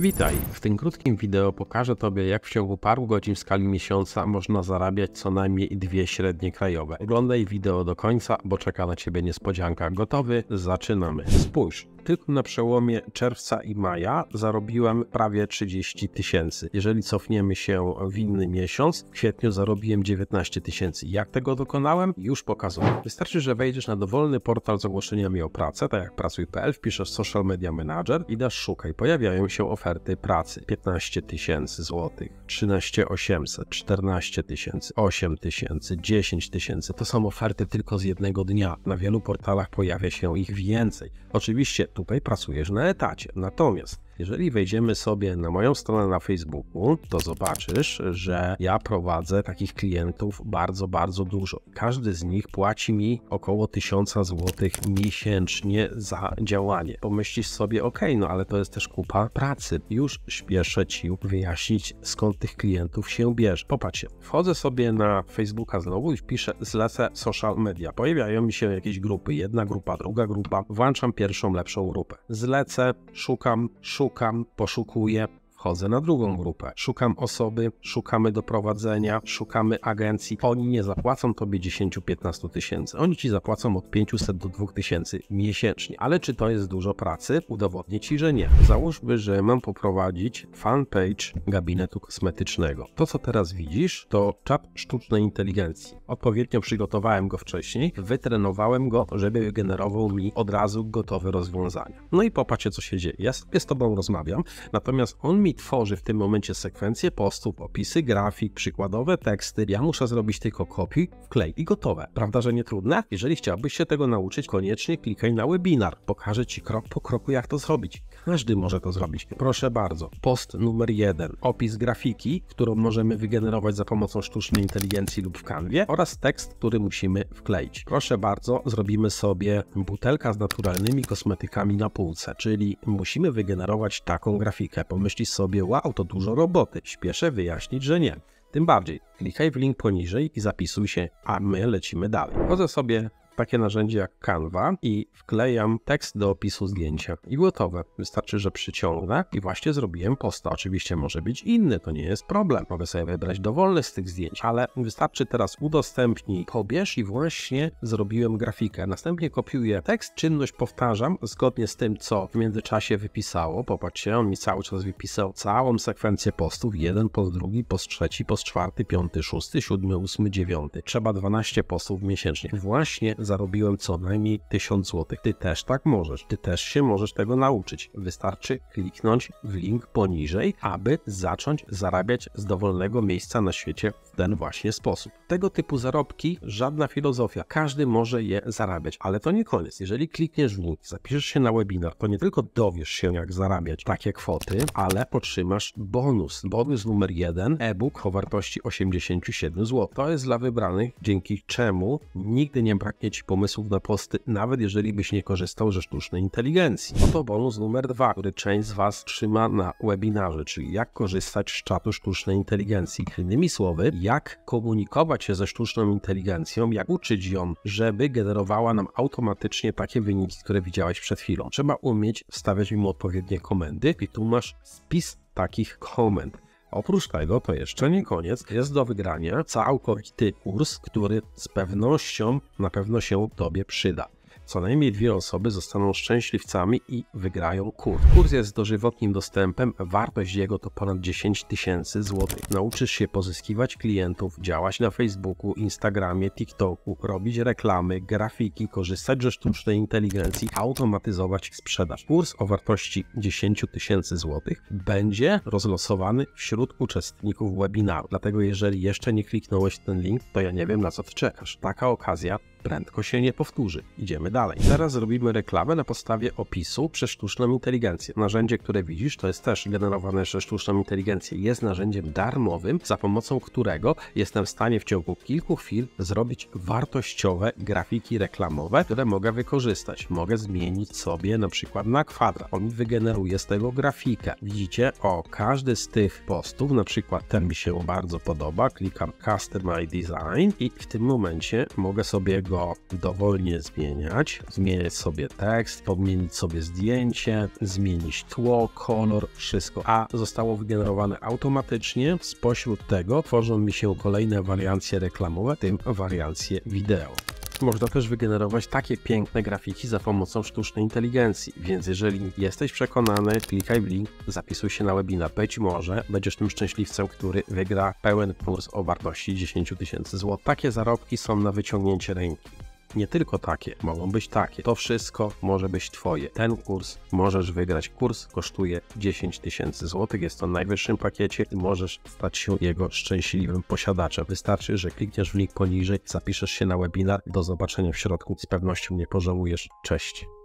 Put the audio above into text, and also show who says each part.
Speaker 1: Witaj! W tym krótkim wideo pokażę Tobie, jak w ciągu paru godzin w skali miesiąca można zarabiać co najmniej dwie średnie krajowe. Oglądaj wideo do końca, bo czeka na Ciebie niespodzianka. Gotowy? Zaczynamy! Spójrz! tylko na przełomie czerwca i maja zarobiłem prawie 30 tysięcy. Jeżeli cofniemy się w inny miesiąc, w kwietniu zarobiłem 19 tysięcy. Jak tego dokonałem? Już pokazuję. Wystarczy, że wejdziesz na dowolny portal z ogłoszeniami o pracę, tak jak pracuj.pl, wpiszesz social media manager i dasz szukaj. Pojawiają się oferty pracy. 15 tysięcy złotych, 13 800, 14 tysięcy, 8 tysięcy, 10 tysięcy. To są oferty tylko z jednego dnia. Na wielu portalach pojawia się ich więcej. Oczywiście tutaj pracujesz na etacie. Natomiast jeżeli wejdziemy sobie na moją stronę na Facebooku, to zobaczysz, że ja prowadzę takich klientów bardzo, bardzo dużo. Każdy z nich płaci mi około 1000 zł miesięcznie za działanie. Pomyślisz sobie, ok, no ale to jest też kupa pracy. Już śpieszę Ci wyjaśnić, skąd tych klientów się bierze. Popatrzcie, wchodzę sobie na Facebooka znowu i wpiszę zlecę social media. Pojawiają mi się jakieś grupy, jedna grupa, druga grupa. Włączam pierwszą, lepszą grupę. Zlecę, szukam, szukam szukam, poszukuję, Wchodzę na drugą grupę. Szukam osoby, szukamy doprowadzenia, szukamy agencji. Oni nie zapłacą tobie 10-15 tysięcy. Oni ci zapłacą od 500 do 2000 miesięcznie. Ale czy to jest dużo pracy? Udowodnię ci, że nie. Załóżmy, że mam poprowadzić fanpage gabinetu kosmetycznego. To, co teraz widzisz, to czap sztucznej inteligencji. Odpowiednio przygotowałem go wcześniej, wytrenowałem go, żeby generował mi od razu gotowe rozwiązania. No i popatrzcie, co się dzieje. Ja sobie z tobą rozmawiam, natomiast on mi tworzy w tym momencie sekwencję postów, opisy, grafik, przykładowe teksty. Ja muszę zrobić tylko kopii, wklej i gotowe. Prawda, że nie trudne? Jeżeli chciałbyś się tego nauczyć, koniecznie klikaj na webinar. Pokażę Ci krok po kroku jak to zrobić. Każdy może to zrobić. Proszę bardzo. Post numer jeden. Opis grafiki, którą możemy wygenerować za pomocą sztucznej inteligencji lub w kanwie oraz tekst, który musimy wkleić. Proszę bardzo, zrobimy sobie butelka z naturalnymi kosmetykami na półce, czyli musimy wygenerować taką grafikę. Pomyślisz sobie, wow, to dużo roboty. Śpieszę wyjaśnić, że nie. Tym bardziej, klikaj w link poniżej i zapisuj się, a my lecimy dalej. Chodzę sobie takie narzędzie jak Canva i wklejam tekst do opisu zdjęcia. I gotowe. Wystarczy, że przyciągnę i właśnie zrobiłem posta. Oczywiście może być inny, to nie jest problem. Mogę sobie wybrać dowolny z tych zdjęć, ale wystarczy teraz udostępnij, pobierz i właśnie zrobiłem grafikę. Następnie kopiuję tekst, czynność powtarzam zgodnie z tym, co w międzyczasie wypisało. Popatrzcie, on mi cały czas wypisał całą sekwencję postów, jeden post drugi, post trzeci, post czwarty, piąty, szósty, siódmy, ósmy, dziewiąty. Trzeba 12 postów miesięcznie. Właśnie zarobiłem co najmniej 1000 zł. Ty też tak możesz, ty też się możesz tego nauczyć. Wystarczy kliknąć w link poniżej, aby zacząć zarabiać z dowolnego miejsca na świecie w ten właśnie sposób. Tego typu zarobki żadna filozofia, każdy może je zarabiać, ale to nie koniec. Jeżeli klikniesz w link, zapiszesz się na webinar, to nie tylko dowiesz się jak zarabiać takie kwoty, ale otrzymasz bonus. Bonus numer jeden: e-book o wartości 87 zł. To jest dla wybranych, dzięki czemu nigdy nie braknie ci pomysłów na posty, nawet jeżeli byś nie korzystał ze sztucznej inteligencji. Oto bonus numer dwa, który część z Was trzyma na webinarze, czyli jak korzystać z czatu sztucznej inteligencji. Innymi słowy, jak komunikować się ze sztuczną inteligencją, jak uczyć ją, żeby generowała nam automatycznie takie wyniki, które widziałeś przed chwilą. Trzeba umieć wstawiać im odpowiednie komendy i tu masz spis takich komend. Oprócz tego, to jeszcze nie koniec, jest do wygrania całkowity kurs, który z pewnością na pewno się Tobie przyda. Co najmniej dwie osoby zostaną szczęśliwcami i wygrają kurs. Kurs jest dożywotnim dostępem, wartość jego to ponad 10 tysięcy złotych. Nauczysz się pozyskiwać klientów, działać na Facebooku, Instagramie, TikToku, robić reklamy, grafiki, korzystać ze sztucznej inteligencji, automatyzować sprzedaż. Kurs o wartości 10 tysięcy złotych będzie rozlosowany wśród uczestników webinaru. Dlatego jeżeli jeszcze nie kliknąłeś ten link, to ja nie wiem na co ty czekasz. Taka okazja prędko się nie powtórzy. Idziemy dalej. Teraz zrobimy reklamę na podstawie opisu przez sztuczną inteligencję. Narzędzie, które widzisz, to jest też generowane przez sztuczną inteligencję. Jest narzędziem darmowym, za pomocą którego jestem w stanie w ciągu kilku chwil zrobić wartościowe grafiki reklamowe, które mogę wykorzystać. Mogę zmienić sobie na przykład na kwadrat. On mi wygeneruje z tego grafikę. Widzicie? O, każdy z tych postów, na przykład ten mi się bardzo podoba. Klikam Custom Design i w tym momencie mogę sobie go go dowolnie zmieniać. Zmieniać sobie tekst, podmienić sobie zdjęcie, zmienić tło, kolor, wszystko. A zostało wygenerowane automatycznie. Spośród tego tworzą mi się kolejne wariancje reklamowe, w tym wariancje wideo. Można też wygenerować takie piękne grafiki za pomocą sztucznej inteligencji, więc jeżeli jesteś przekonany, klikaj w link, zapisuj się na webinar. Być może będziesz tym szczęśliwcem, który wygra pełen kurs o wartości 10 tysięcy zł. Takie zarobki są na wyciągnięcie ręki nie tylko takie, mogą być takie. To wszystko może być Twoje. Ten kurs możesz wygrać. Kurs kosztuje 10 tysięcy złotych, jest to w najwyższym pakiecie i możesz stać się jego szczęśliwym posiadaczem. Wystarczy, że klikniesz w link poniżej, zapiszesz się na webinar. Do zobaczenia w środku. Z pewnością nie pożałujesz. Cześć.